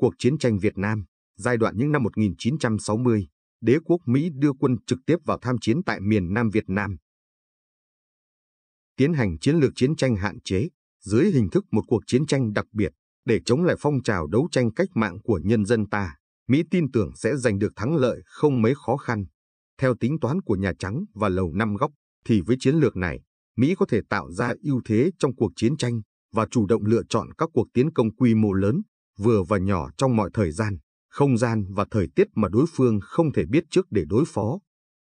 Cuộc chiến tranh Việt Nam, giai đoạn những năm 1960, đế quốc Mỹ đưa quân trực tiếp vào tham chiến tại miền Nam Việt Nam. Tiến hành chiến lược chiến tranh hạn chế, dưới hình thức một cuộc chiến tranh đặc biệt, để chống lại phong trào đấu tranh cách mạng của nhân dân ta, Mỹ tin tưởng sẽ giành được thắng lợi không mấy khó khăn. Theo tính toán của Nhà Trắng và Lầu Năm Góc, thì với chiến lược này, Mỹ có thể tạo ra ưu thế trong cuộc chiến tranh và chủ động lựa chọn các cuộc tiến công quy mô lớn vừa và nhỏ trong mọi thời gian, không gian và thời tiết mà đối phương không thể biết trước để đối phó.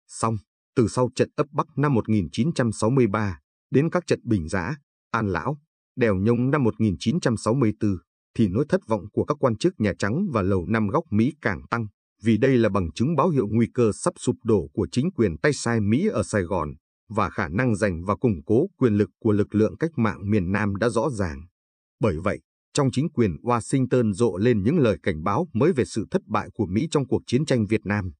Xong, từ sau trận ấp Bắc năm 1963 đến các trận Bình Giã, An Lão, Đèo Nhông năm 1964, thì nỗi thất vọng của các quan chức Nhà Trắng và Lầu Năm Góc Mỹ càng tăng, vì đây là bằng chứng báo hiệu nguy cơ sắp sụp đổ của chính quyền tay sai Mỹ ở Sài Gòn và khả năng giành và củng cố quyền lực của lực lượng cách mạng miền Nam đã rõ ràng. Bởi vậy, trong chính quyền Washington rộ lên những lời cảnh báo mới về sự thất bại của Mỹ trong cuộc chiến tranh Việt Nam.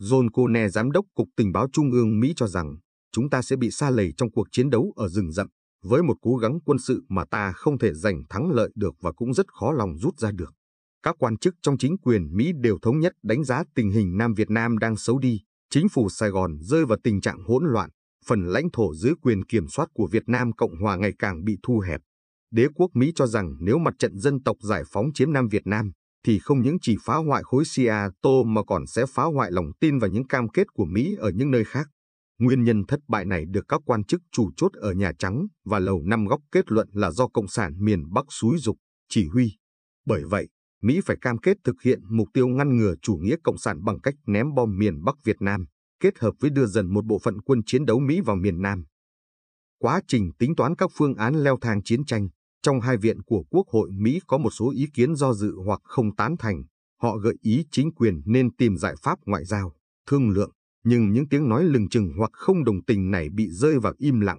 John Cone, giám đốc Cục Tình báo Trung ương Mỹ cho rằng, chúng ta sẽ bị xa lầy trong cuộc chiến đấu ở rừng rậm, với một cố gắng quân sự mà ta không thể giành thắng lợi được và cũng rất khó lòng rút ra được. Các quan chức trong chính quyền Mỹ đều thống nhất đánh giá tình hình Nam Việt Nam đang xấu đi, chính phủ Sài Gòn rơi vào tình trạng hỗn loạn, phần lãnh thổ dưới quyền kiểm soát của Việt Nam Cộng Hòa ngày càng bị thu hẹp, đế quốc Mỹ cho rằng nếu mặt trận dân tộc giải phóng chiếm Nam Việt Nam, thì không những chỉ phá hoại khối Seattle mà còn sẽ phá hoại lòng tin và những cam kết của Mỹ ở những nơi khác. Nguyên nhân thất bại này được các quan chức chủ chốt ở Nhà Trắng và Lầu Năm Góc kết luận là do Cộng sản miền Bắc xúi dục, chỉ huy. Bởi vậy, Mỹ phải cam kết thực hiện mục tiêu ngăn ngừa chủ nghĩa Cộng sản bằng cách ném bom miền Bắc Việt Nam, kết hợp với đưa dần một bộ phận quân chiến đấu Mỹ vào miền Nam. Quá trình tính toán các phương án leo thang chiến tranh, trong hai viện của Quốc hội Mỹ có một số ý kiến do dự hoặc không tán thành, họ gợi ý chính quyền nên tìm giải pháp ngoại giao, thương lượng, nhưng những tiếng nói lừng chừng hoặc không đồng tình này bị rơi vào im lặng.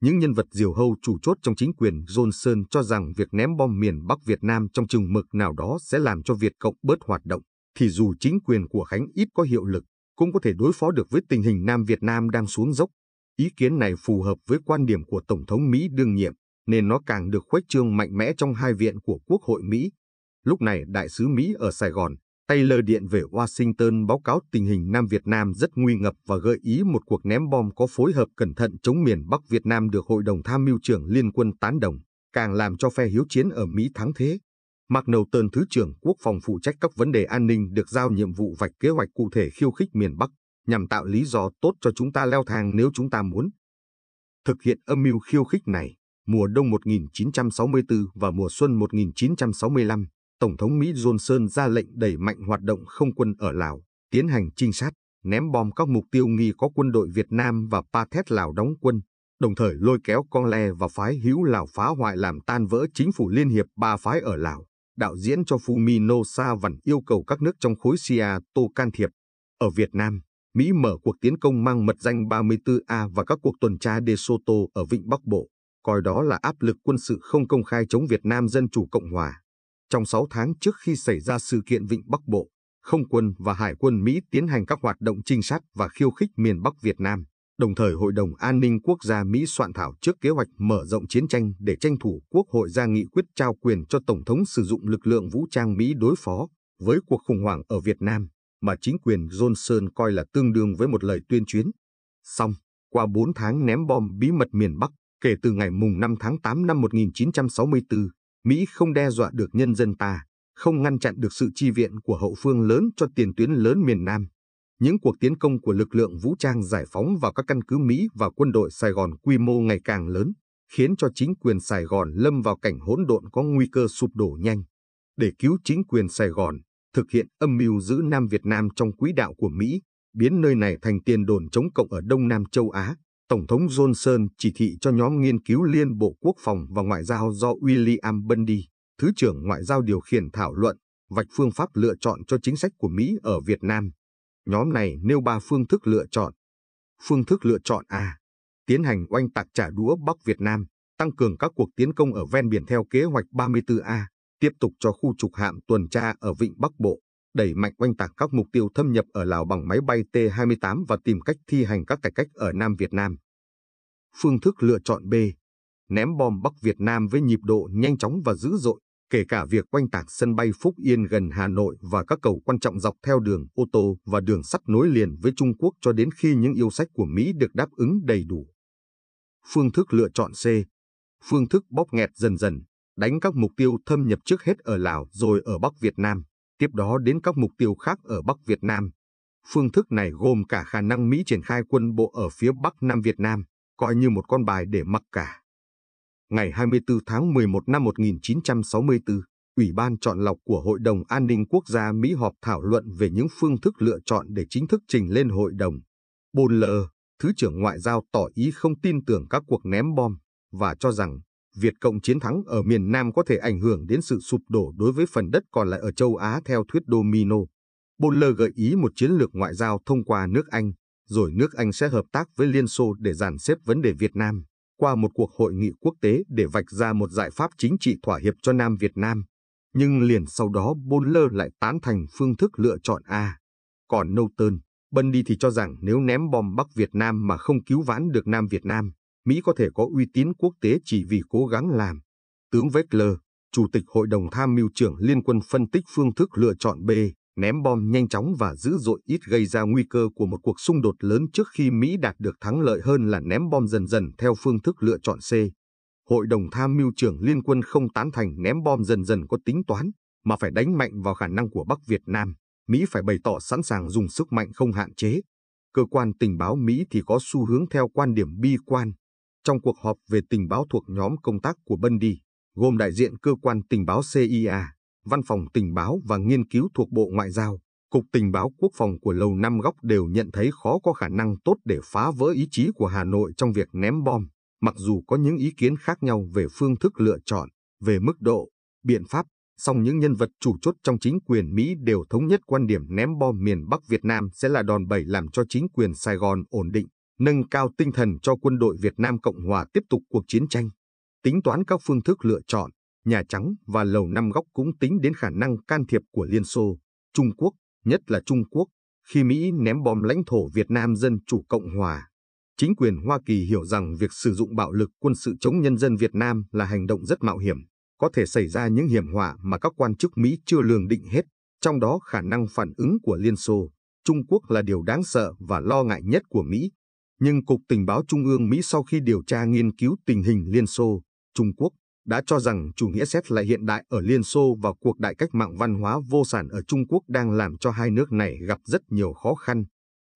Những nhân vật diều hâu chủ chốt trong chính quyền Johnson cho rằng việc ném bom miền Bắc Việt Nam trong chừng mực nào đó sẽ làm cho Việt Cộng bớt hoạt động, thì dù chính quyền của Khánh ít có hiệu lực, cũng có thể đối phó được với tình hình Nam Việt Nam đang xuống dốc. Ý kiến này phù hợp với quan điểm của Tổng thống Mỹ đương nhiệm nên nó càng được khuếch trương mạnh mẽ trong hai viện của Quốc hội Mỹ. Lúc này, Đại sứ Mỹ ở Sài Gòn, Taylor điện về Washington báo cáo tình hình Nam Việt Nam rất nguy ngập và gợi ý một cuộc ném bom có phối hợp cẩn thận chống miền Bắc Việt Nam được Hội đồng Tham mưu trưởng Liên quân tán đồng, càng làm cho phe hiếu chiến ở Mỹ thắng thế. Mark Knowlton Thứ trưởng Quốc phòng phụ trách các vấn đề an ninh được giao nhiệm vụ vạch kế hoạch cụ thể khiêu khích miền Bắc, nhằm tạo lý do tốt cho chúng ta leo thang nếu chúng ta muốn. Thực hiện âm mưu khiêu khích này, mùa đông 1964 và mùa xuân 1965, Tổng thống Mỹ Johnson ra lệnh đẩy mạnh hoạt động không quân ở Lào, tiến hành trinh sát, ném bom các mục tiêu nghi có quân đội Việt Nam và Pathet Lào đóng quân, đồng thời lôi kéo con le và phái hữu Lào phá hoại làm tan vỡ chính phủ liên hiệp ba phái ở Lào. Đạo diễn cho Fumino Sa Văn yêu cầu các nước trong khối CIA to can thiệp. Ở Việt Nam, Mỹ mở cuộc tiến công mang mật danh 34A và các cuộc tuần tra De Soto ở Vịnh Bắc Bộ coi đó là áp lực quân sự không công khai chống Việt Nam Dân Chủ Cộng Hòa. Trong 6 tháng trước khi xảy ra sự kiện Vịnh Bắc Bộ, Không quân và Hải quân Mỹ tiến hành các hoạt động trinh sát và khiêu khích miền Bắc Việt Nam. Đồng thời Hội đồng An ninh Quốc gia Mỹ soạn thảo trước kế hoạch mở rộng chiến tranh để tranh thủ Quốc hội ra nghị quyết trao quyền cho Tổng thống sử dụng lực lượng vũ trang Mỹ đối phó với cuộc khủng hoảng ở Việt Nam mà chính quyền Johnson coi là tương đương với một lời tuyên chiến. Xong, qua 4 tháng ném bom bí mật miền Bắc, Kể từ ngày mùng 5 tháng 8 năm 1964, Mỹ không đe dọa được nhân dân ta, không ngăn chặn được sự chi viện của hậu phương lớn cho tiền tuyến lớn miền Nam. Những cuộc tiến công của lực lượng vũ trang giải phóng vào các căn cứ Mỹ và quân đội Sài Gòn quy mô ngày càng lớn, khiến cho chính quyền Sài Gòn lâm vào cảnh hỗn độn có nguy cơ sụp đổ nhanh. Để cứu chính quyền Sài Gòn, thực hiện âm mưu giữ Nam Việt Nam trong quỹ đạo của Mỹ, biến nơi này thành tiền đồn chống cộng ở Đông Nam châu Á, Tổng thống Johnson chỉ thị cho nhóm nghiên cứu Liên Bộ Quốc phòng và Ngoại giao do William Bundy, Thứ trưởng Ngoại giao điều khiển thảo luận, vạch phương pháp lựa chọn cho chính sách của Mỹ ở Việt Nam. Nhóm này nêu ba phương thức lựa chọn. Phương thức lựa chọn A. Tiến hành oanh tạc trả đũa Bắc Việt Nam, tăng cường các cuộc tiến công ở ven biển theo kế hoạch 34A, tiếp tục cho khu trục hạm tuần tra ở Vịnh Bắc Bộ, đẩy mạnh oanh tạc các mục tiêu thâm nhập ở Lào bằng máy bay T-28 và tìm cách thi hành các cải cách ở Nam Việt Nam. Phương thức lựa chọn B. Ném bom Bắc Việt Nam với nhịp độ nhanh chóng và dữ dội, kể cả việc oanh tạc sân bay Phúc Yên gần Hà Nội và các cầu quan trọng dọc theo đường ô tô và đường sắt nối liền với Trung Quốc cho đến khi những yêu sách của Mỹ được đáp ứng đầy đủ. Phương thức lựa chọn C. Phương thức bóp nghẹt dần dần, đánh các mục tiêu thâm nhập trước hết ở Lào rồi ở Bắc Việt Nam tiếp đó đến các mục tiêu khác ở Bắc Việt Nam. Phương thức này gồm cả khả năng Mỹ triển khai quân bộ ở phía Bắc Nam Việt Nam, coi như một con bài để mặc cả. Ngày 24 tháng 11 năm 1964, Ủy ban chọn lọc của Hội đồng An ninh Quốc gia Mỹ họp thảo luận về những phương thức lựa chọn để chính thức trình lên hội đồng. Bồn lờ, Thứ trưởng Ngoại giao tỏ ý không tin tưởng các cuộc ném bom và cho rằng Việt Cộng chiến thắng ở miền Nam có thể ảnh hưởng đến sự sụp đổ đối với phần đất còn lại ở châu Á theo thuyết domino. Bonner gợi ý một chiến lược ngoại giao thông qua nước Anh, rồi nước Anh sẽ hợp tác với Liên Xô để dàn xếp vấn đề Việt Nam qua một cuộc hội nghị quốc tế để vạch ra một giải pháp chính trị thỏa hiệp cho Nam Việt Nam. Nhưng liền sau đó Bonner lại tán thành phương thức lựa chọn A. Còn Newton, đi thì cho rằng nếu ném bom Bắc Việt Nam mà không cứu vãn được Nam Việt Nam, Mỹ có thể có uy tín quốc tế chỉ vì cố gắng làm. Tướng Veckler, Chủ tịch Hội đồng Tham mưu trưởng Liên quân phân tích phương thức lựa chọn B, ném bom nhanh chóng và dữ dội ít gây ra nguy cơ của một cuộc xung đột lớn trước khi Mỹ đạt được thắng lợi hơn là ném bom dần dần theo phương thức lựa chọn C. Hội đồng Tham mưu trưởng Liên quân không tán thành ném bom dần dần có tính toán, mà phải đánh mạnh vào khả năng của Bắc Việt Nam. Mỹ phải bày tỏ sẵn sàng dùng sức mạnh không hạn chế. Cơ quan tình báo Mỹ thì có xu hướng theo quan điểm bi quan, trong cuộc họp về tình báo thuộc nhóm công tác của Bundy, gồm đại diện cơ quan tình báo CIA, Văn phòng Tình báo và Nghiên cứu thuộc Bộ Ngoại giao, Cục Tình báo Quốc phòng của Lầu Năm Góc đều nhận thấy khó có khả năng tốt để phá vỡ ý chí của Hà Nội trong việc ném bom, mặc dù có những ý kiến khác nhau về phương thức lựa chọn, về mức độ, biện pháp, song những nhân vật chủ chốt trong chính quyền Mỹ đều thống nhất quan điểm ném bom miền Bắc Việt Nam sẽ là đòn bẩy làm cho chính quyền Sài Gòn ổn định nâng cao tinh thần cho quân đội Việt Nam Cộng Hòa tiếp tục cuộc chiến tranh, tính toán các phương thức lựa chọn, Nhà Trắng và Lầu Năm Góc cũng tính đến khả năng can thiệp của Liên Xô, Trung Quốc, nhất là Trung Quốc, khi Mỹ ném bom lãnh thổ Việt Nam Dân Chủ Cộng Hòa. Chính quyền Hoa Kỳ hiểu rằng việc sử dụng bạo lực quân sự chống nhân dân Việt Nam là hành động rất mạo hiểm, có thể xảy ra những hiểm họa mà các quan chức Mỹ chưa lường định hết, trong đó khả năng phản ứng của Liên Xô, Trung Quốc là điều đáng sợ và lo ngại nhất của Mỹ nhưng Cục Tình báo Trung ương Mỹ sau khi điều tra nghiên cứu tình hình Liên Xô, Trung Quốc, đã cho rằng chủ nghĩa xét lại hiện đại ở Liên Xô và cuộc đại cách mạng văn hóa vô sản ở Trung Quốc đang làm cho hai nước này gặp rất nhiều khó khăn.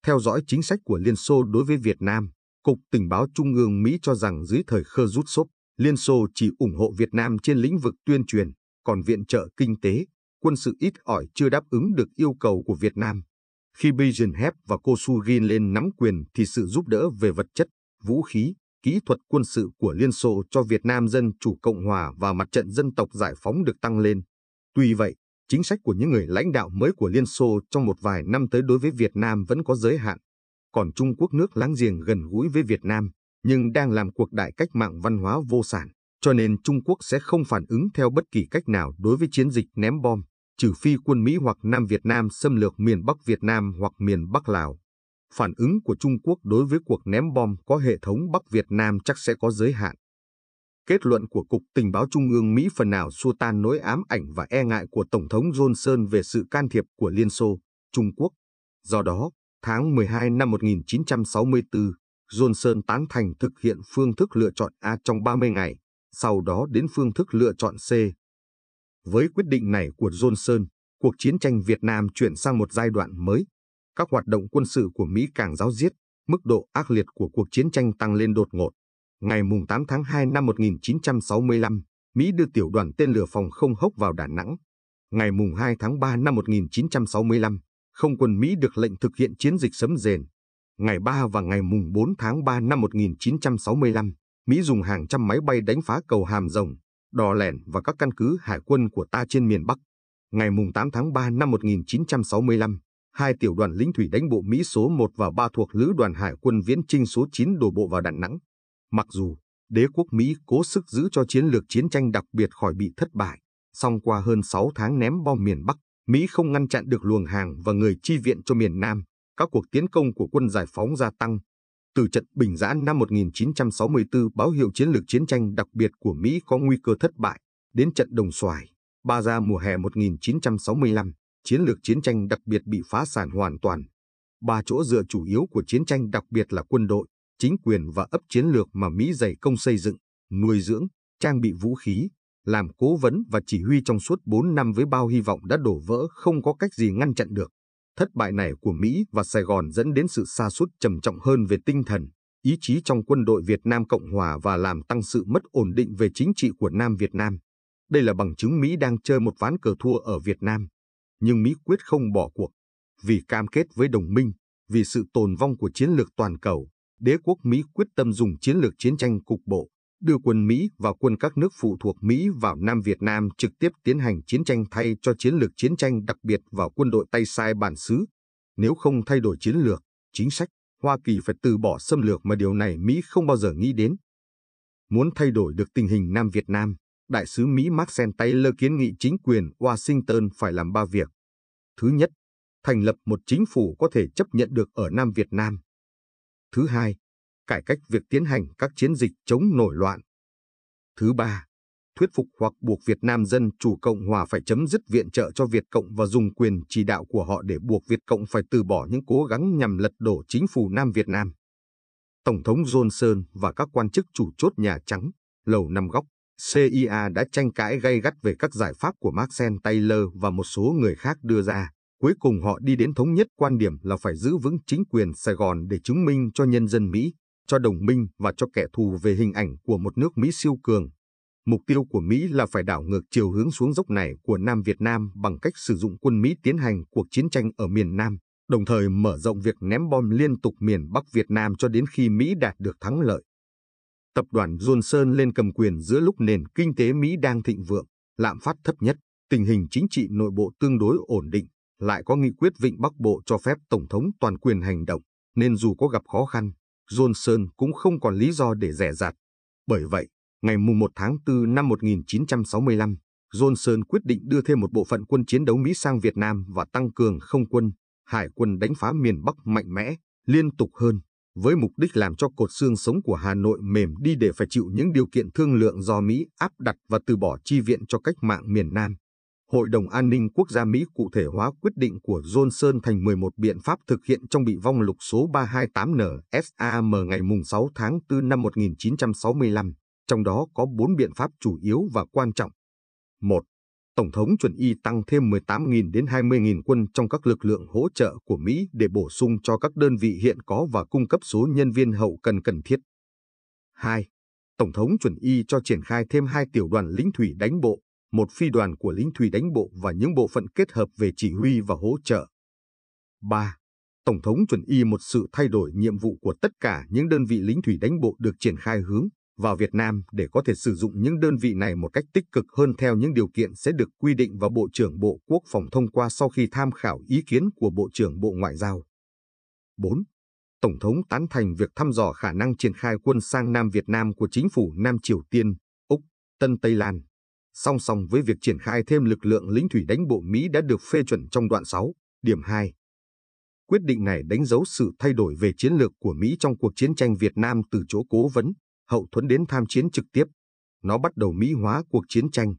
Theo dõi chính sách của Liên Xô đối với Việt Nam, Cục Tình báo Trung ương Mỹ cho rằng dưới thời Khơ Khrushchev, Liên Xô chỉ ủng hộ Việt Nam trên lĩnh vực tuyên truyền, còn viện trợ kinh tế, quân sự ít ỏi chưa đáp ứng được yêu cầu của Việt Nam. Khi Beijing và cô Kosugin lên nắm quyền thì sự giúp đỡ về vật chất, vũ khí, kỹ thuật quân sự của Liên Xô cho Việt Nam Dân Chủ Cộng Hòa và mặt trận dân tộc giải phóng được tăng lên. Tuy vậy, chính sách của những người lãnh đạo mới của Liên Xô trong một vài năm tới đối với Việt Nam vẫn có giới hạn. Còn Trung Quốc nước láng giềng gần gũi với Việt Nam, nhưng đang làm cuộc đại cách mạng văn hóa vô sản, cho nên Trung Quốc sẽ không phản ứng theo bất kỳ cách nào đối với chiến dịch ném bom trừ phi quân Mỹ hoặc Nam Việt Nam xâm lược miền Bắc Việt Nam hoặc miền Bắc Lào. Phản ứng của Trung Quốc đối với cuộc ném bom có hệ thống Bắc Việt Nam chắc sẽ có giới hạn. Kết luận của Cục Tình báo Trung ương Mỹ phần nào xua tan nỗi ám ảnh và e ngại của Tổng thống Johnson về sự can thiệp của Liên Xô, Trung Quốc. Do đó, tháng 12 năm 1964, Johnson tán thành thực hiện phương thức lựa chọn A trong 30 ngày, sau đó đến phương thức lựa chọn C với quyết định này của Johnson, cuộc chiến tranh Việt Nam chuyển sang một giai đoạn mới. Các hoạt động quân sự của Mỹ càng giáo diết, mức độ ác liệt của cuộc chiến tranh tăng lên đột ngột. Ngày 8 tháng 2 năm 1965, Mỹ đưa tiểu đoàn tên lửa phòng không hốc vào Đà Nẵng. Ngày 2 tháng 3 năm 1965, không quân Mỹ được lệnh thực hiện chiến dịch sấm rền. Ngày 3 và ngày 4 tháng 3 năm 1965, Mỹ dùng hàng trăm máy bay đánh phá cầu Hàm Rồng, Đò Lẻn và các căn cứ hải quân của ta trên miền Bắc. Ngày 8 tháng 3 năm 1965, hai tiểu đoàn lính thủy đánh bộ Mỹ số 1 và 3 thuộc Lữ đoàn Hải quân Viễn Trinh số 9 đổ bộ vào Đà Nẵng. Mặc dù đế quốc Mỹ cố sức giữ cho chiến lược chiến tranh đặc biệt khỏi bị thất bại, song qua hơn 6 tháng ném bom miền Bắc, Mỹ không ngăn chặn được luồng hàng và người chi viện cho miền Nam. Các cuộc tiến công của quân giải phóng gia tăng, từ trận Bình Giã năm 1964 báo hiệu chiến lược chiến tranh đặc biệt của Mỹ có nguy cơ thất bại, đến trận Đồng Xoài, Ba Gia mùa hè 1965, chiến lược chiến tranh đặc biệt bị phá sản hoàn toàn. Ba chỗ dựa chủ yếu của chiến tranh đặc biệt là quân đội, chính quyền và ấp chiến lược mà Mỹ dày công xây dựng, nuôi dưỡng, trang bị vũ khí, làm cố vấn và chỉ huy trong suốt 4 năm với bao hy vọng đã đổ vỡ không có cách gì ngăn chặn được. Thất bại này của Mỹ và Sài Gòn dẫn đến sự sa sút trầm trọng hơn về tinh thần, ý chí trong quân đội Việt Nam Cộng Hòa và làm tăng sự mất ổn định về chính trị của Nam Việt Nam. Đây là bằng chứng Mỹ đang chơi một ván cờ thua ở Việt Nam. Nhưng Mỹ quyết không bỏ cuộc. Vì cam kết với đồng minh, vì sự tồn vong của chiến lược toàn cầu, đế quốc Mỹ quyết tâm dùng chiến lược chiến tranh cục bộ, đưa quân Mỹ và quân các nước phụ thuộc Mỹ vào Nam Việt Nam trực tiếp tiến hành chiến tranh thay cho chiến lược chiến tranh đặc biệt vào quân đội tay sai bản xứ. Nếu không thay đổi chiến lược, chính sách, Hoa Kỳ phải từ bỏ xâm lược mà điều này Mỹ không bao giờ nghĩ đến. Muốn thay đổi được tình hình Nam Việt Nam, Đại sứ Mỹ Maxen Taylor kiến nghị chính quyền Washington phải làm ba việc. Thứ nhất, thành lập một chính phủ có thể chấp nhận được ở Nam Việt Nam. Thứ hai, cải cách việc tiến hành các chiến dịch chống nổi loạn. Thứ ba, thuyết phục hoặc buộc Việt Nam Dân Chủ Cộng Hòa phải chấm dứt viện trợ cho Việt Cộng và dùng quyền chỉ đạo của họ để buộc Việt Cộng phải từ bỏ những cố gắng nhằm lật đổ chính phủ Nam Việt Nam. Tổng thống Johnson và các quan chức chủ chốt Nhà Trắng, Lầu Năm Góc, CIA đã tranh cãi gay gắt về các giải pháp của Maxen Taylor và một số người khác đưa ra. Cuối cùng họ đi đến thống nhất quan điểm là phải giữ vững chính quyền Sài Gòn để chứng minh cho nhân dân Mỹ cho đồng minh và cho kẻ thù về hình ảnh của một nước Mỹ siêu cường. Mục tiêu của Mỹ là phải đảo ngược chiều hướng xuống dốc này của Nam Việt Nam bằng cách sử dụng quân Mỹ tiến hành cuộc chiến tranh ở miền Nam, đồng thời mở rộng việc ném bom liên tục miền Bắc Việt Nam cho đến khi Mỹ đạt được thắng lợi. Tập đoàn Johnson lên cầm quyền giữa lúc nền kinh tế Mỹ đang thịnh vượng, lạm phát thấp nhất, tình hình chính trị nội bộ tương đối ổn định, lại có nghị quyết Vịnh Bắc Bộ cho phép Tổng thống toàn quyền hành động, nên dù có gặp khó khăn, Johnson cũng không còn lý do để rẻ rạt. Bởi vậy, ngày mùng 1 tháng 4 năm 1965, Johnson quyết định đưa thêm một bộ phận quân chiến đấu Mỹ sang Việt Nam và tăng cường không quân, hải quân đánh phá miền Bắc mạnh mẽ, liên tục hơn, với mục đích làm cho cột xương sống của Hà Nội mềm đi để phải chịu những điều kiện thương lượng do Mỹ áp đặt và từ bỏ chi viện cho cách mạng miền Nam. Hội đồng An ninh Quốc gia Mỹ cụ thể hóa quyết định của Johnson thành 11 biện pháp thực hiện trong bị vong lục số 328NSAM ngày 6 tháng 4 năm 1965, trong đó có 4 biện pháp chủ yếu và quan trọng. 1. Tổng thống chuẩn y tăng thêm 18.000 đến 20.000 quân trong các lực lượng hỗ trợ của Mỹ để bổ sung cho các đơn vị hiện có và cung cấp số nhân viên hậu cần cần thiết. 2. Tổng thống chuẩn y cho triển khai thêm hai tiểu đoàn lính thủy đánh bộ một phi đoàn của lính thủy đánh bộ và những bộ phận kết hợp về chỉ huy và hỗ trợ. 3. Tổng thống chuẩn y một sự thay đổi nhiệm vụ của tất cả những đơn vị lính thủy đánh bộ được triển khai hướng vào Việt Nam để có thể sử dụng những đơn vị này một cách tích cực hơn theo những điều kiện sẽ được quy định và Bộ trưởng Bộ Quốc phòng thông qua sau khi tham khảo ý kiến của Bộ trưởng Bộ Ngoại giao. 4. Tổng thống tán thành việc thăm dò khả năng triển khai quân sang Nam Việt Nam của chính phủ Nam Triều Tiên, Úc, Tân Tây Lan song song với việc triển khai thêm lực lượng lính thủy đánh bộ Mỹ đã được phê chuẩn trong đoạn 6, điểm 2. Quyết định này đánh dấu sự thay đổi về chiến lược của Mỹ trong cuộc chiến tranh Việt Nam từ chỗ cố vấn, hậu thuẫn đến tham chiến trực tiếp. Nó bắt đầu Mỹ hóa cuộc chiến tranh.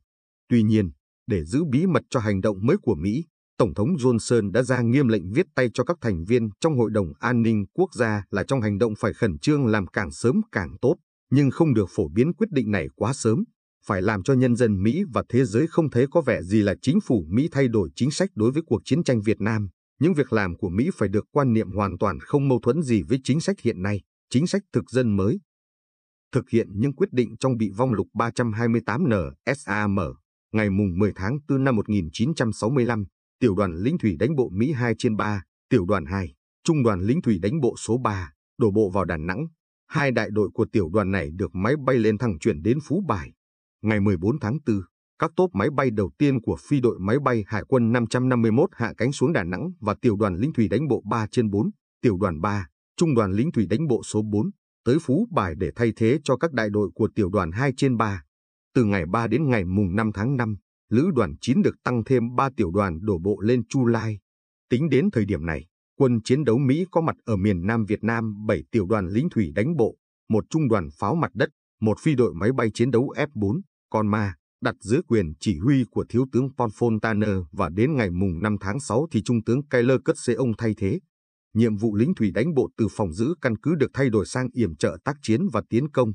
Tuy nhiên, để giữ bí mật cho hành động mới của Mỹ, Tổng thống Johnson đã ra nghiêm lệnh viết tay cho các thành viên trong Hội đồng An ninh Quốc gia là trong hành động phải khẩn trương làm càng sớm càng tốt, nhưng không được phổ biến quyết định này quá sớm, phải làm cho nhân dân Mỹ và thế giới không thấy có vẻ gì là chính phủ Mỹ thay đổi chính sách đối với cuộc chiến tranh Việt Nam. Những việc làm của Mỹ phải được quan niệm hoàn toàn không mâu thuẫn gì với chính sách hiện nay, chính sách thực dân mới. Thực hiện những quyết định trong bị vong lục 328 NSAM ngày mùng 10 tháng 4 năm 1965, tiểu đoàn lính thủy đánh bộ Mỹ 2 trên 3, tiểu đoàn 2, trung đoàn lính thủy đánh bộ số 3, đổ bộ vào Đà Nẵng. Hai đại đội của tiểu đoàn này được máy bay lên thẳng chuyển đến Phú Bài ngày 14 tháng 4, các tốp máy bay đầu tiên của phi đội máy bay Hải quân 551 hạ cánh xuống Đà Nẵng và tiểu đoàn lính thủy đánh bộ 3 trên 4, tiểu đoàn 3, trung đoàn lính thủy đánh bộ số 4, tới Phú Bài để thay thế cho các đại đội của tiểu đoàn 2 trên 3. Từ ngày 3 đến ngày mùng 5 tháng 5, Lữ đoàn 9 được tăng thêm 3 tiểu đoàn đổ bộ lên Chu Lai. Tính đến thời điểm này, quân chiến đấu Mỹ có mặt ở miền Nam Việt Nam 7 tiểu đoàn lính thủy đánh bộ, một trung đoàn pháo mặt đất, một phi đội máy bay chiến đấu F-4, con ma đặt dưới quyền chỉ huy của Thiếu tướng Paul Fontaner và đến ngày mùng 5 tháng 6 thì Trung tướng Keller cất xế ông thay thế. Nhiệm vụ lính thủy đánh bộ từ phòng giữ căn cứ được thay đổi sang yểm trợ tác chiến và tiến công.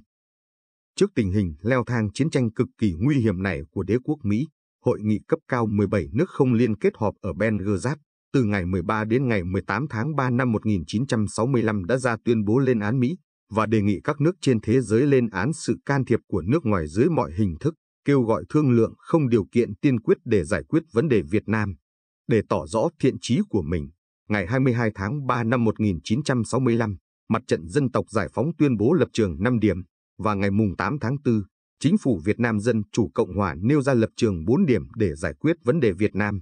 Trước tình hình leo thang chiến tranh cực kỳ nguy hiểm này của đế quốc Mỹ, hội nghị cấp cao 17 nước không liên kết họp ở Belgrade từ ngày 13 đến ngày 18 tháng 3 năm 1965 đã ra tuyên bố lên án Mỹ và đề nghị các nước trên thế giới lên án sự can thiệp của nước ngoài dưới mọi hình thức, kêu gọi thương lượng không điều kiện tiên quyết để giải quyết vấn đề Việt Nam. Để tỏ rõ thiện chí của mình, ngày 22 tháng 3 năm 1965, Mặt trận Dân tộc Giải phóng tuyên bố lập trường 5 điểm và ngày 8 tháng 4, Chính phủ Việt Nam Dân Chủ Cộng Hòa nêu ra lập trường 4 điểm để giải quyết vấn đề Việt Nam.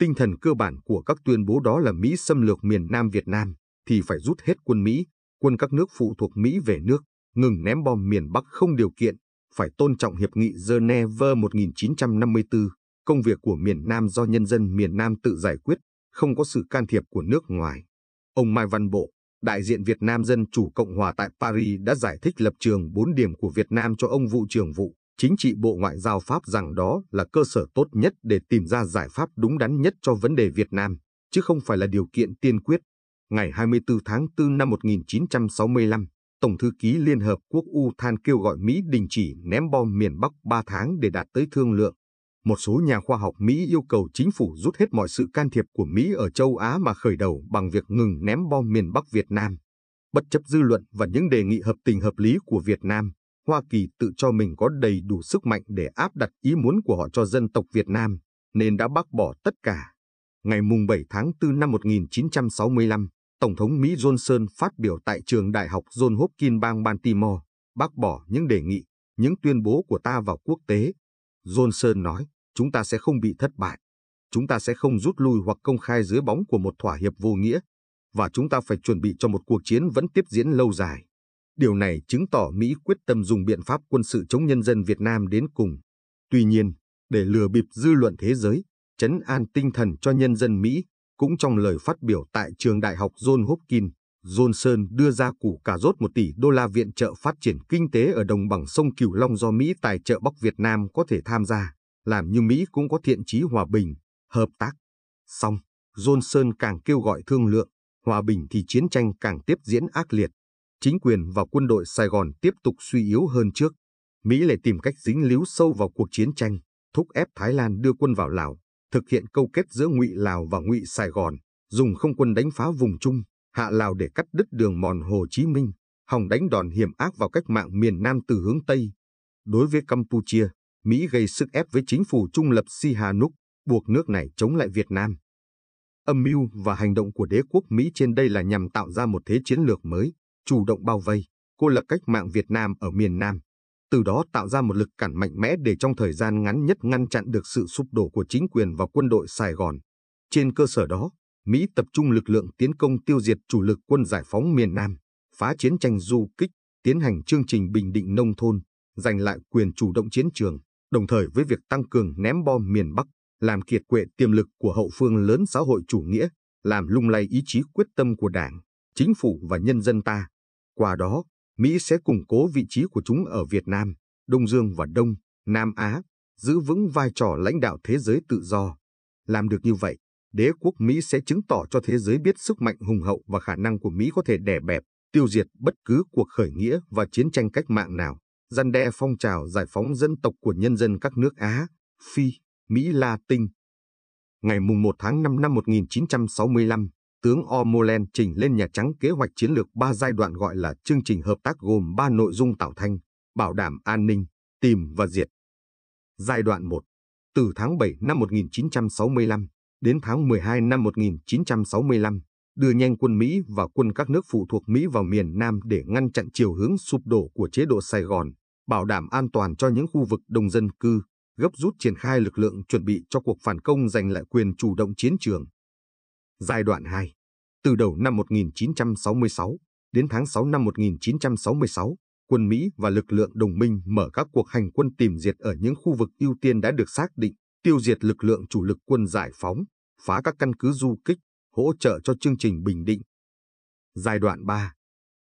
Tinh thần cơ bản của các tuyên bố đó là Mỹ xâm lược miền Nam Việt Nam thì phải rút hết quân Mỹ, quân các nước phụ thuộc Mỹ về nước, ngừng ném bom miền Bắc không điều kiện, phải tôn trọng Hiệp nghị Geneva 1954, công việc của miền Nam do nhân dân miền Nam tự giải quyết, không có sự can thiệp của nước ngoài. Ông Mai Văn Bộ, đại diện Việt Nam Dân Chủ Cộng Hòa tại Paris đã giải thích lập trường 4 điểm của Việt Nam cho ông vụ trưởng vụ. Chính trị Bộ Ngoại giao Pháp rằng đó là cơ sở tốt nhất để tìm ra giải pháp đúng đắn nhất cho vấn đề Việt Nam, chứ không phải là điều kiện tiên quyết ngày 24 tháng 4 năm 1965, Tổng thư ký Liên Hợp Quốc U Than kêu gọi Mỹ đình chỉ ném bom miền Bắc 3 tháng để đạt tới thương lượng. Một số nhà khoa học Mỹ yêu cầu chính phủ rút hết mọi sự can thiệp của Mỹ ở châu Á mà khởi đầu bằng việc ngừng ném bom miền Bắc Việt Nam. Bất chấp dư luận và những đề nghị hợp tình hợp lý của Việt Nam, Hoa Kỳ tự cho mình có đầy đủ sức mạnh để áp đặt ý muốn của họ cho dân tộc Việt Nam, nên đã bác bỏ tất cả. Ngày mùng 7 tháng 4 năm 1965, Tổng thống Mỹ Johnson phát biểu tại trường Đại học John Hopkins bang Baltimore, bác bỏ những đề nghị, những tuyên bố của ta vào quốc tế. Johnson nói, chúng ta sẽ không bị thất bại. Chúng ta sẽ không rút lui hoặc công khai dưới bóng của một thỏa hiệp vô nghĩa, và chúng ta phải chuẩn bị cho một cuộc chiến vẫn tiếp diễn lâu dài. Điều này chứng tỏ Mỹ quyết tâm dùng biện pháp quân sự chống nhân dân Việt Nam đến cùng. Tuy nhiên, để lừa bịp dư luận thế giới, chấn an tinh thần cho nhân dân Mỹ, cũng trong lời phát biểu tại trường đại học John Hopkins, Johnson đưa ra củ cà rốt 1 tỷ đô la viện trợ phát triển kinh tế ở đồng bằng sông Cửu Long do Mỹ tài trợ Bắc Việt Nam có thể tham gia, làm như Mỹ cũng có thiện chí hòa bình, hợp tác. Song, Johnson càng kêu gọi thương lượng, hòa bình thì chiến tranh càng tiếp diễn ác liệt. Chính quyền và quân đội Sài Gòn tiếp tục suy yếu hơn trước. Mỹ lại tìm cách dính líu sâu vào cuộc chiến tranh, thúc ép Thái Lan đưa quân vào Lào, thực hiện câu kết giữa ngụy Lào và ngụy Sài Gòn, dùng không quân đánh phá vùng Trung, hạ Lào để cắt đứt đường mòn Hồ Chí Minh, hòng đánh đòn hiểm ác vào cách mạng miền Nam từ hướng Tây. Đối với Campuchia, Mỹ gây sức ép với chính phủ trung lập Sihanouk, buộc nước này chống lại Việt Nam. Âm mưu và hành động của đế quốc Mỹ trên đây là nhằm tạo ra một thế chiến lược mới, chủ động bao vây, cô lập cách mạng Việt Nam ở miền Nam, từ đó tạo ra một lực cản mạnh mẽ để trong thời gian ngắn nhất ngăn chặn được sự sụp đổ của chính quyền và quân đội Sài Gòn. Trên cơ sở đó, Mỹ tập trung lực lượng tiến công tiêu diệt chủ lực quân giải phóng miền Nam, phá chiến tranh du kích, tiến hành chương trình bình định nông thôn, giành lại quyền chủ động chiến trường, đồng thời với việc tăng cường ném bom miền Bắc, làm kiệt quệ tiềm lực của hậu phương lớn xã hội chủ nghĩa, làm lung lay ý chí quyết tâm của Đảng, chính phủ và nhân dân ta. Qua đó, Mỹ sẽ củng cố vị trí của chúng ở Việt Nam, Đông Dương và Đông, Nam Á, giữ vững vai trò lãnh đạo thế giới tự do. Làm được như vậy, đế quốc Mỹ sẽ chứng tỏ cho thế giới biết sức mạnh hùng hậu và khả năng của Mỹ có thể đè bẹp, tiêu diệt bất cứ cuộc khởi nghĩa và chiến tranh cách mạng nào, gian đe phong trào giải phóng dân tộc của nhân dân các nước Á, Phi, Mỹ Latin. Ngày 1 tháng 5 năm 1965, tướng O'Molen trình lên Nhà Trắng kế hoạch chiến lược ba giai đoạn gọi là chương trình hợp tác gồm ba nội dung tạo thành, bảo đảm an ninh, tìm và diệt. Giai đoạn 1, từ tháng 7 năm 1965 đến tháng 12 năm 1965, đưa nhanh quân Mỹ và quân các nước phụ thuộc Mỹ vào miền Nam để ngăn chặn chiều hướng sụp đổ của chế độ Sài Gòn, bảo đảm an toàn cho những khu vực đông dân cư, gấp rút triển khai lực lượng chuẩn bị cho cuộc phản công giành lại quyền chủ động chiến trường. Giai đoạn 2 Từ đầu năm 1966 đến tháng 6 năm 1966, quân Mỹ và lực lượng đồng minh mở các cuộc hành quân tìm diệt ở những khu vực ưu tiên đã được xác định, tiêu diệt lực lượng chủ lực quân giải phóng, phá các căn cứ du kích, hỗ trợ cho chương trình Bình Định. Giai đoạn 3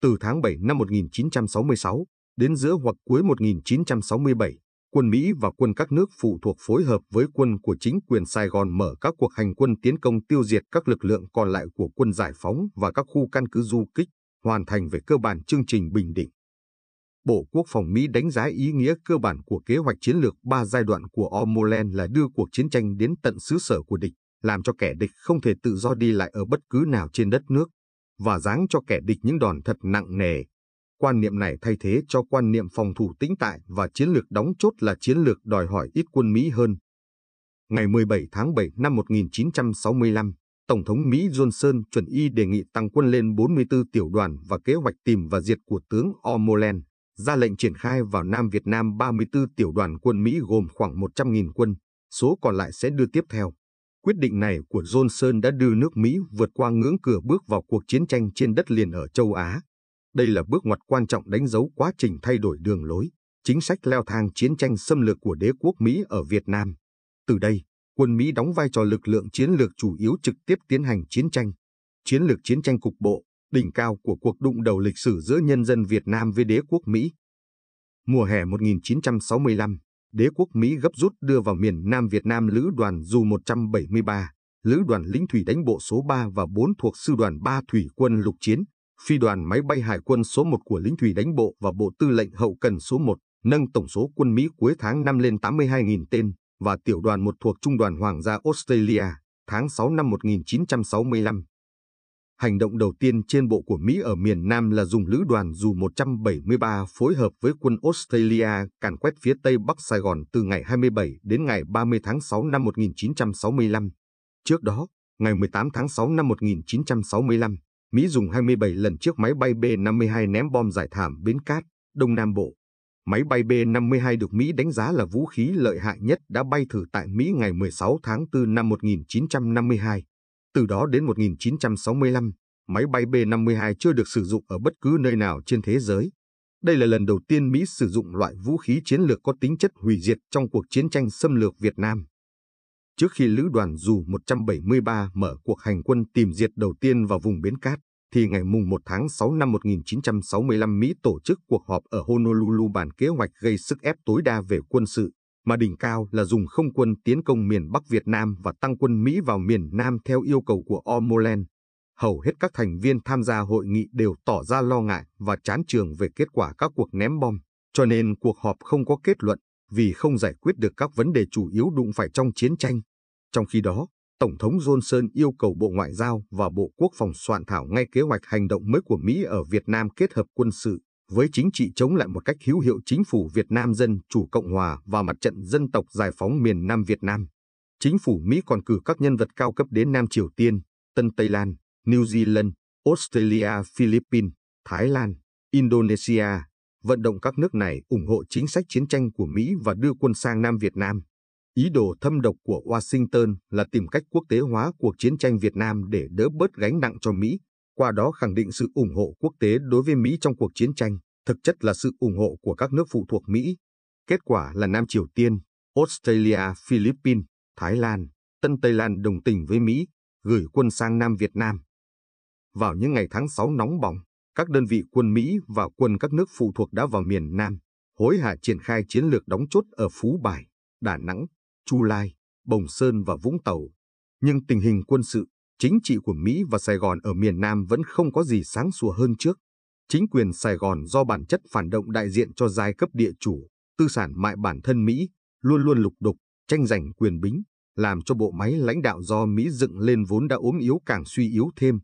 Từ tháng 7 năm 1966 đến giữa hoặc cuối 1967, quân Mỹ và quân các nước phụ thuộc phối hợp với quân của chính quyền Sài Gòn mở các cuộc hành quân tiến công tiêu diệt các lực lượng còn lại của quân giải phóng và các khu căn cứ du kích, hoàn thành về cơ bản chương trình bình định. Bộ Quốc phòng Mỹ đánh giá ý nghĩa cơ bản của kế hoạch chiến lược ba giai đoạn của Ormolen là đưa cuộc chiến tranh đến tận xứ sở của địch, làm cho kẻ địch không thể tự do đi lại ở bất cứ nào trên đất nước, và giáng cho kẻ địch những đòn thật nặng nề, quan niệm này thay thế cho quan niệm phòng thủ tĩnh tại và chiến lược đóng chốt là chiến lược đòi hỏi ít quân Mỹ hơn. Ngày 17 tháng 7 năm 1965, Tổng thống Mỹ Johnson chuẩn y đề nghị tăng quân lên 44 tiểu đoàn và kế hoạch tìm và diệt của tướng O'Molen, ra lệnh triển khai vào Nam Việt Nam 34 tiểu đoàn quân Mỹ gồm khoảng 100.000 quân, số còn lại sẽ đưa tiếp theo. Quyết định này của Johnson đã đưa nước Mỹ vượt qua ngưỡng cửa bước vào cuộc chiến tranh trên đất liền ở châu Á. Đây là bước ngoặt quan trọng đánh dấu quá trình thay đổi đường lối, chính sách leo thang chiến tranh xâm lược của đế quốc Mỹ ở Việt Nam. Từ đây, quân Mỹ đóng vai trò lực lượng chiến lược chủ yếu trực tiếp tiến hành chiến tranh. Chiến lược chiến tranh cục bộ, đỉnh cao của cuộc đụng đầu lịch sử giữa nhân dân Việt Nam với đế quốc Mỹ. Mùa hè 1965, đế quốc Mỹ gấp rút đưa vào miền Nam Việt Nam lữ đoàn du 173, lữ đoàn lính thủy đánh bộ số 3 và 4 thuộc sư đoàn 3 thủy quân lục chiến, phi đoàn máy bay hải quân số 1 của lính thủy đánh bộ và bộ tư lệnh hậu cần số 1, nâng tổng số quân Mỹ cuối tháng 5 lên 82.000 tên, và tiểu đoàn một thuộc Trung đoàn Hoàng gia Australia, tháng 6 năm 1965. Hành động đầu tiên trên bộ của Mỹ ở miền Nam là dùng lữ đoàn dù 173 phối hợp với quân Australia càn quét phía tây bắc Sài Gòn từ ngày 27 đến ngày 30 tháng 6 năm 1965. Trước đó, ngày 18 tháng 6 năm 1965, Mỹ dùng 27 lần chiếc máy bay B-52 ném bom giải thảm bến cát, Đông Nam Bộ. Máy bay B-52 được Mỹ đánh giá là vũ khí lợi hại nhất đã bay thử tại Mỹ ngày 16 tháng 4 năm 1952. Từ đó đến 1965, máy bay B-52 chưa được sử dụng ở bất cứ nơi nào trên thế giới. Đây là lần đầu tiên Mỹ sử dụng loại vũ khí chiến lược có tính chất hủy diệt trong cuộc chiến tranh xâm lược Việt Nam trước khi lữ đoàn dù 173 mở cuộc hành quân tìm diệt đầu tiên vào vùng Bến Cát, thì ngày mùng 1 tháng 6 năm 1965 Mỹ tổ chức cuộc họp ở Honolulu bàn kế hoạch gây sức ép tối đa về quân sự, mà đỉnh cao là dùng không quân tiến công miền Bắc Việt Nam và tăng quân Mỹ vào miền Nam theo yêu cầu của Omolen. Hầu hết các thành viên tham gia hội nghị đều tỏ ra lo ngại và chán trường về kết quả các cuộc ném bom, cho nên cuộc họp không có kết luận vì không giải quyết được các vấn đề chủ yếu đụng phải trong chiến tranh. Trong khi đó, Tổng thống Johnson yêu cầu Bộ Ngoại giao và Bộ Quốc phòng soạn thảo ngay kế hoạch hành động mới của Mỹ ở Việt Nam kết hợp quân sự với chính trị chống lại một cách hữu hiệu chính phủ Việt Nam Dân Chủ Cộng Hòa và mặt trận dân tộc giải phóng miền Nam Việt Nam. Chính phủ Mỹ còn cử các nhân vật cao cấp đến Nam Triều Tiên, Tân Tây Lan, New Zealand, Australia, Philippines, Thái Lan, Indonesia, vận động các nước này ủng hộ chính sách chiến tranh của Mỹ và đưa quân sang Nam Việt Nam. Ý đồ thâm độc của Washington là tìm cách quốc tế hóa cuộc chiến tranh Việt Nam để đỡ bớt gánh nặng cho Mỹ, qua đó khẳng định sự ủng hộ quốc tế đối với Mỹ trong cuộc chiến tranh, thực chất là sự ủng hộ của các nước phụ thuộc Mỹ. Kết quả là Nam Triều Tiên, Australia, Philippines, Thái Lan, Tân Tây Lan đồng tình với Mỹ, gửi quân sang Nam Việt Nam. Vào những ngày tháng 6 nóng bỏng, các đơn vị quân Mỹ và quân các nước phụ thuộc đã vào miền Nam, hối hả triển khai chiến lược đóng chốt ở Phú Bài, Đà Nẵng, Chu Lai, Bồng Sơn và Vũng Tàu. Nhưng tình hình quân sự, chính trị của Mỹ và Sài Gòn ở miền Nam vẫn không có gì sáng sủa hơn trước. Chính quyền Sài Gòn do bản chất phản động đại diện cho giai cấp địa chủ, tư sản mại bản thân Mỹ, luôn luôn lục đục, tranh giành quyền bính, làm cho bộ máy lãnh đạo do Mỹ dựng lên vốn đã ốm yếu càng suy yếu thêm.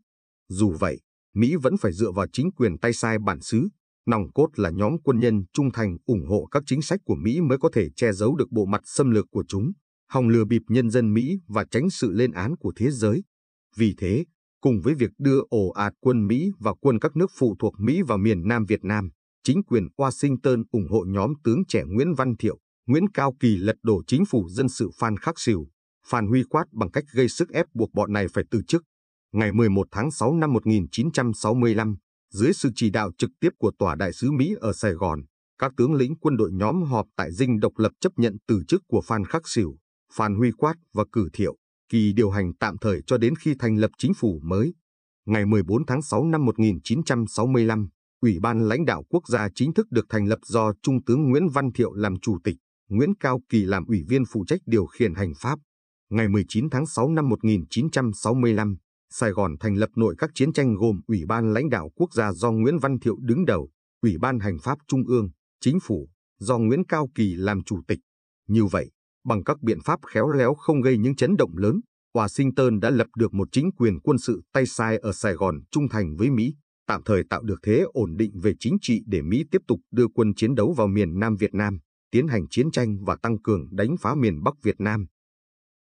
Dù vậy, Mỹ vẫn phải dựa vào chính quyền tay sai bản xứ, nòng cốt là nhóm quân nhân trung thành ủng hộ các chính sách của Mỹ mới có thể che giấu được bộ mặt xâm lược của chúng, hòng lừa bịp nhân dân Mỹ và tránh sự lên án của thế giới. Vì thế, cùng với việc đưa ổ ạt quân Mỹ và quân các nước phụ thuộc Mỹ vào miền Nam Việt Nam, chính quyền Washington ủng hộ nhóm tướng trẻ Nguyễn Văn Thiệu, Nguyễn Cao Kỳ lật đổ chính phủ dân sự Phan Khắc Sỉu, Phan Huy Quát bằng cách gây sức ép buộc bọn này phải từ chức ngày 11 tháng 6 năm 1965, dưới sự chỉ đạo trực tiếp của Tòa Đại sứ Mỹ ở Sài Gòn, các tướng lĩnh quân đội nhóm họp tại dinh độc lập chấp nhận từ chức của Phan Khắc Sỉu, Phan Huy Quát và Cử Thiệu, kỳ điều hành tạm thời cho đến khi thành lập chính phủ mới. Ngày 14 tháng 6 năm 1965, Ủy ban lãnh đạo quốc gia chính thức được thành lập do Trung tướng Nguyễn Văn Thiệu làm chủ tịch, Nguyễn Cao Kỳ làm ủy viên phụ trách điều khiển hành pháp. Ngày 19 tháng 6 năm 1965, Sài Gòn thành lập nội các chiến tranh gồm Ủy ban lãnh đạo quốc gia do Nguyễn Văn Thiệu đứng đầu, Ủy ban hành pháp Trung ương, Chính phủ do Nguyễn Cao Kỳ làm chủ tịch. Như vậy, bằng các biện pháp khéo léo không gây những chấn động lớn, Washington đã lập được một chính quyền quân sự tay sai ở Sài Gòn trung thành với Mỹ, tạm thời tạo được thế ổn định về chính trị để Mỹ tiếp tục đưa quân chiến đấu vào miền Nam Việt Nam, tiến hành chiến tranh và tăng cường đánh phá miền Bắc Việt Nam.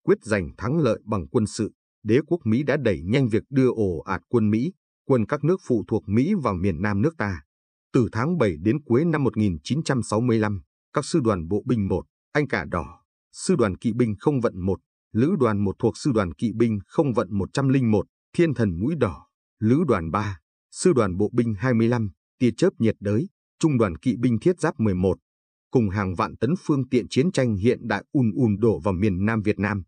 Quyết giành thắng lợi bằng quân sự đế quốc Mỹ đã đẩy nhanh việc đưa ổ ạt quân Mỹ, quân các nước phụ thuộc Mỹ vào miền Nam nước ta. Từ tháng 7 đến cuối năm 1965, các sư đoàn bộ binh 1, Anh Cả Đỏ, sư đoàn kỵ binh không vận 1, lữ đoàn 1 thuộc sư đoàn kỵ binh không vận 101, Thiên Thần Mũi Đỏ, lữ đoàn 3, sư đoàn bộ binh 25, tia chớp nhiệt đới, trung đoàn kỵ binh thiết giáp 11, cùng hàng vạn tấn phương tiện chiến tranh hiện đại ùn ùn đổ vào miền Nam Việt Nam.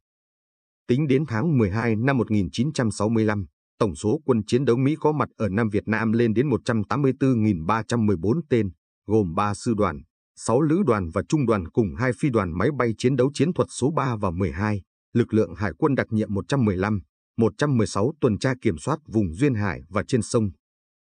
Tính đến tháng 12 năm 1965, tổng số quân chiến đấu Mỹ có mặt ở Nam Việt Nam lên đến 184.314 tên, gồm 3 sư đoàn, 6 lữ đoàn và trung đoàn cùng hai phi đoàn máy bay chiến đấu chiến thuật số 3 và 12, lực lượng hải quân đặc nhiệm 115, 116 tuần tra kiểm soát vùng duyên hải và trên sông.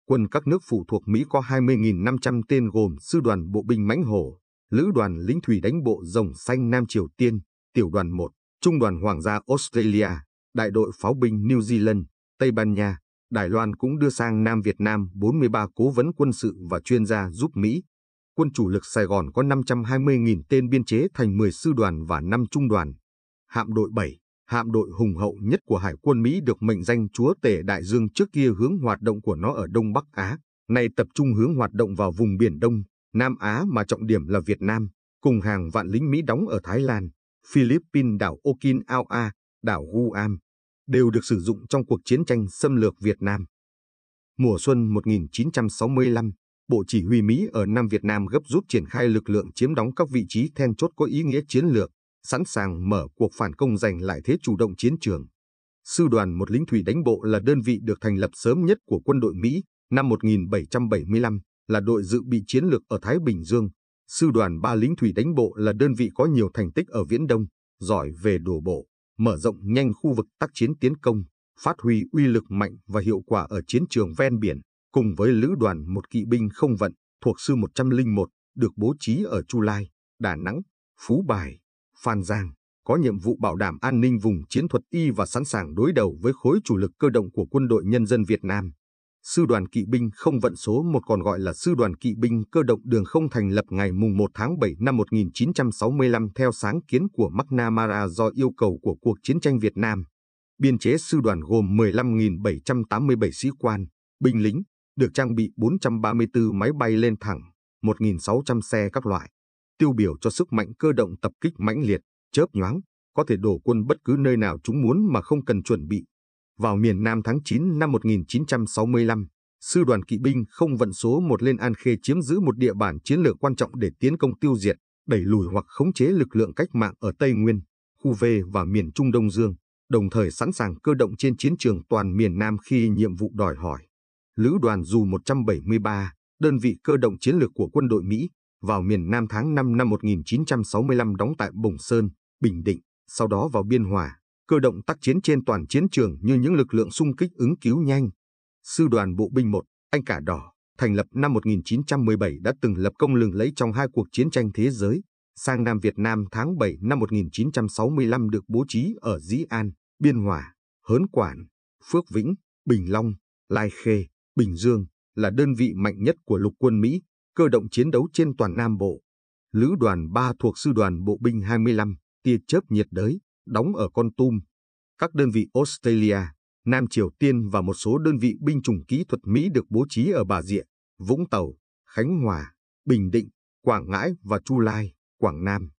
Quân các nước phụ thuộc Mỹ có 20.500 tên gồm sư đoàn bộ binh mãnh hổ, lữ đoàn lính thủy đánh bộ rồng xanh Nam Triều Tiên, tiểu đoàn 1, Trung đoàn Hoàng gia Australia, Đại đội pháo binh New Zealand, Tây Ban Nha, Đài Loan cũng đưa sang Nam Việt Nam 43 cố vấn quân sự và chuyên gia giúp Mỹ. Quân chủ lực Sài Gòn có 520.000 tên biên chế thành 10 sư đoàn và 5 trung đoàn. Hạm đội 7, hạm đội hùng hậu nhất của Hải quân Mỹ được mệnh danh Chúa Tể Đại Dương trước kia hướng hoạt động của nó ở Đông Bắc Á, nay tập trung hướng hoạt động vào vùng Biển Đông, Nam Á mà trọng điểm là Việt Nam, cùng hàng vạn lính Mỹ đóng ở Thái Lan. Philippines, đảo Okinawa, đảo Guam đều được sử dụng trong cuộc chiến tranh xâm lược Việt Nam. Mùa xuân 1965, Bộ Chỉ huy Mỹ ở Nam Việt Nam gấp rút triển khai lực lượng chiếm đóng các vị trí then chốt có ý nghĩa chiến lược, sẵn sàng mở cuộc phản công giành lại thế chủ động chiến trường. Sư đoàn một lính thủy đánh bộ là đơn vị được thành lập sớm nhất của quân đội Mỹ năm 1775, là đội dự bị chiến lược ở Thái Bình Dương, Sư đoàn 3 lính thủy đánh bộ là đơn vị có nhiều thành tích ở Viễn Đông, giỏi về đổ bộ, mở rộng nhanh khu vực tác chiến tiến công, phát huy uy lực mạnh và hiệu quả ở chiến trường ven biển, cùng với lữ đoàn một kỵ binh không vận thuộc sư 101 được bố trí ở Chu Lai, Đà Nẵng, Phú Bài, Phan Giang, có nhiệm vụ bảo đảm an ninh vùng chiến thuật y và sẵn sàng đối đầu với khối chủ lực cơ động của quân đội nhân dân Việt Nam sư đoàn kỵ binh không vận số 1 còn gọi là sư đoàn kỵ binh cơ động đường không thành lập ngày 1 tháng 7 năm 1965 theo sáng kiến của McNamara do yêu cầu của cuộc chiến tranh Việt Nam. Biên chế sư đoàn gồm 15.787 sĩ quan, binh lính, được trang bị 434 máy bay lên thẳng, 1.600 xe các loại, tiêu biểu cho sức mạnh cơ động tập kích mãnh liệt, chớp nhoáng, có thể đổ quân bất cứ nơi nào chúng muốn mà không cần chuẩn bị. Vào miền Nam tháng 9 năm 1965, sư đoàn kỵ binh không vận số 1 lên An Khê chiếm giữ một địa bàn chiến lược quan trọng để tiến công tiêu diệt, đẩy lùi hoặc khống chế lực lượng cách mạng ở Tây Nguyên, khu V và miền Trung Đông Dương, đồng thời sẵn sàng cơ động trên chiến trường toàn miền Nam khi nhiệm vụ đòi hỏi. Lữ đoàn dù 173, đơn vị cơ động chiến lược của quân đội Mỹ, vào miền Nam tháng 5 năm 1965 đóng tại Bồng Sơn, Bình Định, sau đó vào Biên Hòa, cơ động tác chiến trên toàn chiến trường như những lực lượng xung kích ứng cứu nhanh. Sư đoàn Bộ binh 1, Anh Cả Đỏ, thành lập năm 1917 đã từng lập công lừng lẫy trong hai cuộc chiến tranh thế giới. Sang Nam Việt Nam tháng 7 năm 1965 được bố trí ở Dĩ An, Biên Hòa, Hớn Quản, Phước Vĩnh, Bình Long, Lai Khê, Bình Dương là đơn vị mạnh nhất của lục quân Mỹ, cơ động chiến đấu trên toàn Nam Bộ. Lữ đoàn 3 thuộc Sư đoàn Bộ binh 25, tia chớp nhiệt đới, đóng ở Con Tum, các đơn vị Australia, Nam Triều Tiên và một số đơn vị binh chủng kỹ thuật Mỹ được bố trí ở Bà Rịa, Vũng Tàu, Khánh Hòa, Bình Định, Quảng Ngãi và Chu Lai, Quảng Nam.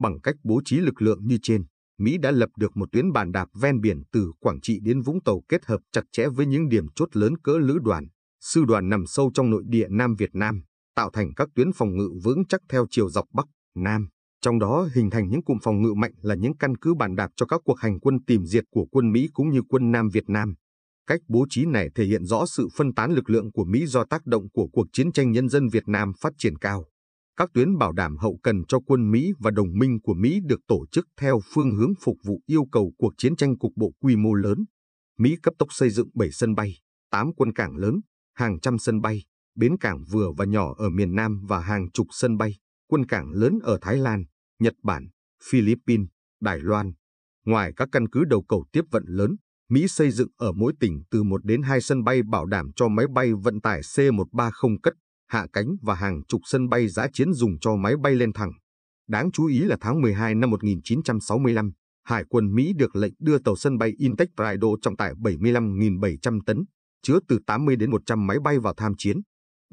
Bằng cách bố trí lực lượng như trên, Mỹ đã lập được một tuyến bàn đạp ven biển từ Quảng Trị đến Vũng Tàu kết hợp chặt chẽ với những điểm chốt lớn cỡ lữ đoàn, sư đoàn nằm sâu trong nội địa Nam Việt Nam, tạo thành các tuyến phòng ngự vững chắc theo chiều dọc Bắc, Nam. Trong đó hình thành những cụm phòng ngự mạnh là những căn cứ bàn đạp cho các cuộc hành quân tìm diệt của quân Mỹ cũng như quân Nam Việt Nam. Cách bố trí này thể hiện rõ sự phân tán lực lượng của Mỹ do tác động của cuộc chiến tranh nhân dân Việt Nam phát triển cao. Các tuyến bảo đảm hậu cần cho quân Mỹ và đồng minh của Mỹ được tổ chức theo phương hướng phục vụ yêu cầu cuộc chiến tranh cục bộ quy mô lớn. Mỹ cấp tốc xây dựng 7 sân bay, 8 quân cảng lớn, hàng trăm sân bay, bến cảng vừa và nhỏ ở miền Nam và hàng chục sân bay, quân cảng lớn ở Thái Lan, Nhật Bản, Philippines, Đài Loan. Ngoài các căn cứ đầu cầu tiếp vận lớn, Mỹ xây dựng ở mỗi tỉnh từ 1 đến 2 sân bay bảo đảm cho máy bay vận tải C-130 cất, hạ cánh và hàng chục sân bay giã chiến dùng cho máy bay lên thẳng. Đáng chú ý là tháng 12 năm 1965, Hải quân Mỹ được lệnh đưa tàu sân bay Intex Prado trọng tải 75.700 tấn, chứa từ 80 đến 100 máy bay vào tham chiến.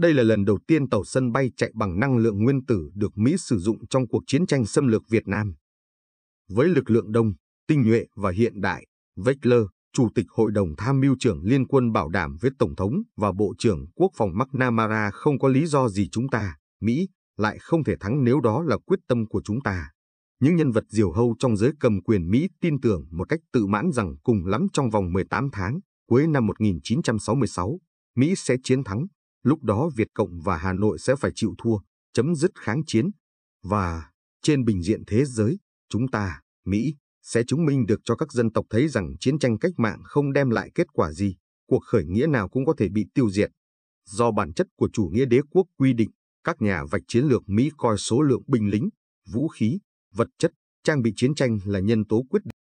Đây là lần đầu tiên tàu sân bay chạy bằng năng lượng nguyên tử được Mỹ sử dụng trong cuộc chiến tranh xâm lược Việt Nam. Với lực lượng đông, tinh nhuệ và hiện đại, Vecler, Chủ tịch Hội đồng Tham mưu trưởng Liên quân bảo đảm với Tổng thống và Bộ trưởng Quốc phòng McNamara không có lý do gì chúng ta, Mỹ, lại không thể thắng nếu đó là quyết tâm của chúng ta. Những nhân vật diều hâu trong giới cầm quyền Mỹ tin tưởng một cách tự mãn rằng cùng lắm trong vòng 18 tháng, cuối năm 1966, Mỹ sẽ chiến thắng Lúc đó Việt Cộng và Hà Nội sẽ phải chịu thua, chấm dứt kháng chiến. Và trên bình diện thế giới, chúng ta, Mỹ, sẽ chứng minh được cho các dân tộc thấy rằng chiến tranh cách mạng không đem lại kết quả gì, cuộc khởi nghĩa nào cũng có thể bị tiêu diệt. Do bản chất của chủ nghĩa đế quốc quy định, các nhà vạch chiến lược Mỹ coi số lượng binh lính, vũ khí, vật chất, trang bị chiến tranh là nhân tố quyết định.